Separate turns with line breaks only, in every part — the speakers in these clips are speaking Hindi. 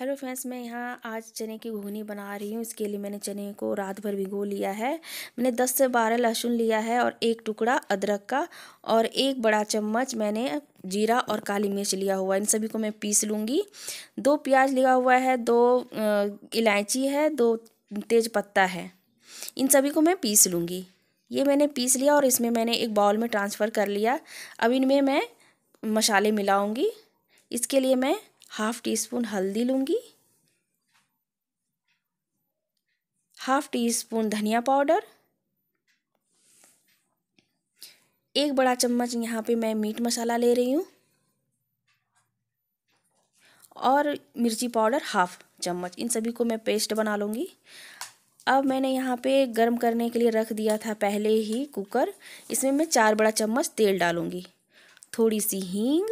हेलो फ्रेंड्स मैं यहाँ आज चने की घुगनी बना रही हूँ इसके लिए मैंने चने को रात भर भिगो लिया है मैंने 10 से 12 लहसुन लिया है और एक टुकड़ा अदरक का और एक बड़ा चम्मच मैंने जीरा और काली मिर्च लिया हुआ है इन सभी को मैं पीस लूँगी दो प्याज लिया हुआ है दो इलायची है दो तेज पत्ता है इन सभी को मैं पीस लूँगी ये मैंने पीस लिया और इसमें मैंने एक बाउल में ट्रांसफ़र कर लिया अब इनमें मैं मसाले मिलाऊँगी इसके लिए मैं हाफ टी स्पून हल्दी लूँगी हाफ टी स्पून धनिया पाउडर एक बड़ा चम्मच यहाँ पे मैं मीट मसाला ले रही हूँ और मिर्ची पाउडर हाफ चम्मच इन सभी को मैं पेस्ट बना लूँगी अब मैंने यहाँ पे गर्म करने के लिए रख दिया था पहले ही कुकर इसमें मैं चार बड़ा चम्मच तेल डालूँगी थोड़ी सी हींग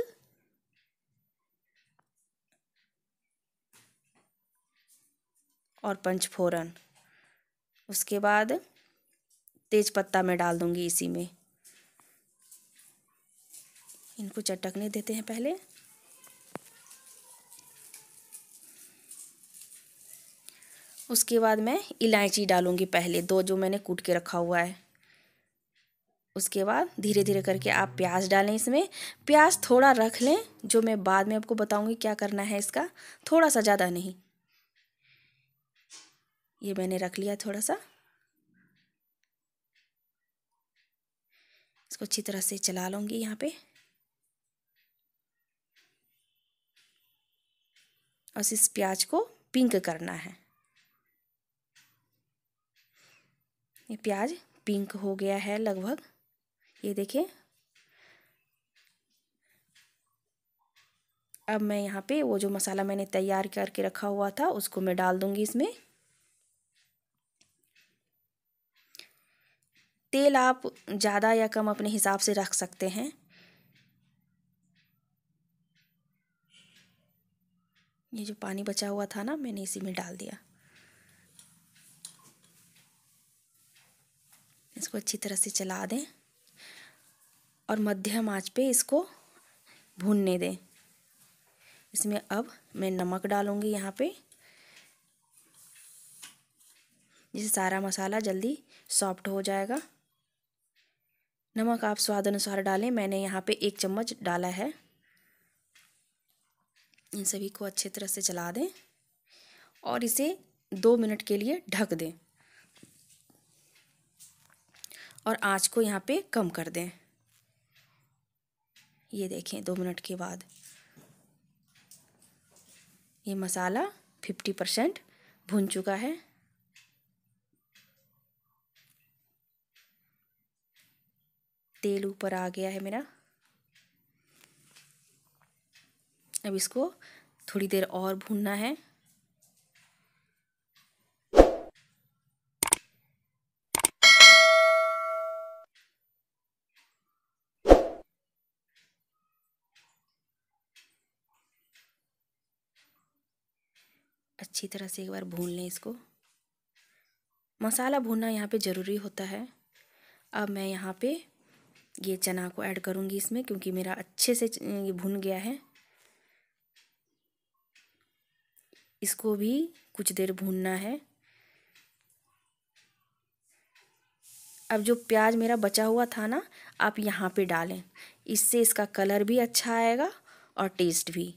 और पंचफोरन उसके बाद तेज पत्ता मैं डाल दूँगी इसी में इनको चटकने देते हैं पहले उसके बाद मैं इलायची डालूंगी पहले दो जो मैंने कूट के रखा हुआ है उसके बाद धीरे धीरे करके आप प्याज डालें इसमें प्याज थोड़ा रख लें जो मैं बाद में आपको बताऊँगी क्या करना है इसका थोड़ा सा ज़्यादा नहीं ये मैंने रख लिया थोड़ा सा इसको अच्छी तरह से चला लूँगी यहाँ पे और इस प्याज को पिंक करना है ये प्याज पिंक हो गया है लगभग ये देखें अब मैं यहाँ पे वो जो मसाला मैंने तैयार करके रखा हुआ था उसको मैं डाल दूँगी इसमें तेल आप ज़्यादा या कम अपने हिसाब से रख सकते हैं ये जो पानी बचा हुआ था ना मैंने इसी में डाल दिया इसको अच्छी तरह से चला दें और मध्यम आंच पे इसको भूनने दें इसमें अब मैं नमक डालूंगी यहाँ पे जिससे सारा मसाला जल्दी सॉफ्ट हो जाएगा नमक आप स्वाद अनुसार डालें मैंने यहाँ पे एक चम्मच डाला है इन सभी को अच्छे तरह से चला दें और इसे दो मिनट के लिए ढक दें और आंच को यहाँ पे कम कर दें ये देखें दो मिनट के बाद ये मसाला फिफ्टी परसेंट भुन चुका है तेल ऊपर आ गया है मेरा अब इसको थोड़ी देर और भूनना है अच्छी तरह से एक बार भून लें इसको मसाला भूनना यहाँ पे ज़रूरी होता है अब मैं यहाँ पे ये चना को ऐड करूँगी इसमें क्योंकि मेरा अच्छे से ये भुन गया है इसको भी कुछ देर भूनना है अब जो प्याज मेरा बचा हुआ था ना आप यहाँ पे डालें इससे इसका कलर भी अच्छा आएगा और टेस्ट भी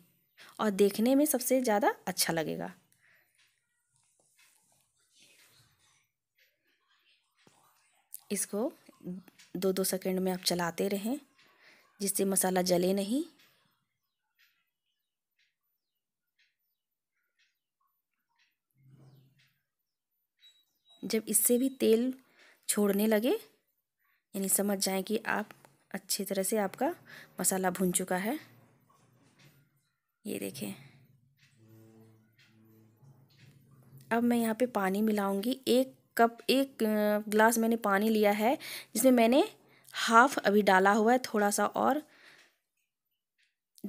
और देखने में सबसे ज़्यादा अच्छा लगेगा इसको दो दो सेकंड में आप चलाते रहें जिससे मसाला जले नहीं जब इससे भी तेल छोड़ने लगे यानी समझ जाएं कि आप अच्छी तरह से आपका मसाला भुन चुका है ये देखें अब मैं यहाँ पे पानी मिलाऊंगी एक कप एक ग्लास मैंने पानी लिया है जिसमें मैंने हाफ अभी डाला हुआ है थोड़ा सा और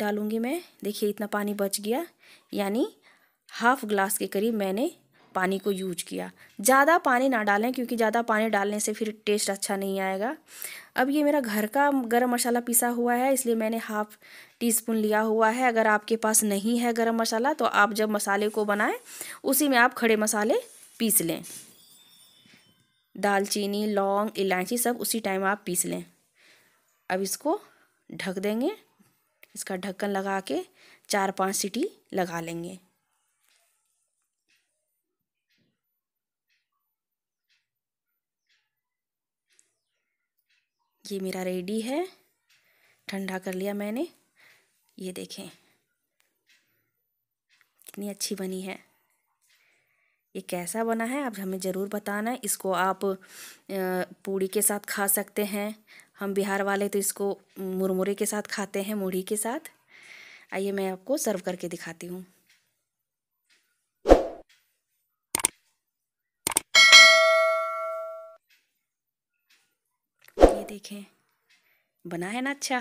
डालूँगी मैं देखिए इतना पानी बच गया यानी हाफ ग्लास के करीब मैंने पानी को यूज किया ज़्यादा पानी ना डालें क्योंकि ज़्यादा पानी डालने से फिर टेस्ट अच्छा नहीं आएगा अब ये मेरा घर का गरम मसाला पिसा हुआ है इसलिए मैंने हाफ टी स्पून लिया हुआ है अगर आपके पास नहीं है गरम मसाला तो आप जब मसाले को बनाएं उसी में आप खड़े मसाले पीस लें दालचीनी लौंग इलायची सब उसी टाइम आप पीस लें अब इसको ढक देंगे इसका ढक्कन लगा के चार पांच सीटी लगा लेंगे ये मेरा रेडी है ठंडा कर लिया मैंने ये देखें कितनी अच्छी बनी है ये कैसा बना है आप हमें ज़रूर बताना इसको आप पूड़ी के साथ खा सकते हैं हम बिहार वाले तो इसको मुरमुरे के साथ खाते हैं मूढ़ी के साथ आइए मैं आपको सर्व करके दिखाती हूँ ये देखें बना है ना अच्छा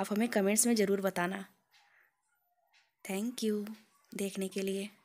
आप हमें कमेंट्स में ज़रूर बताना थैंक यू देखने के लिए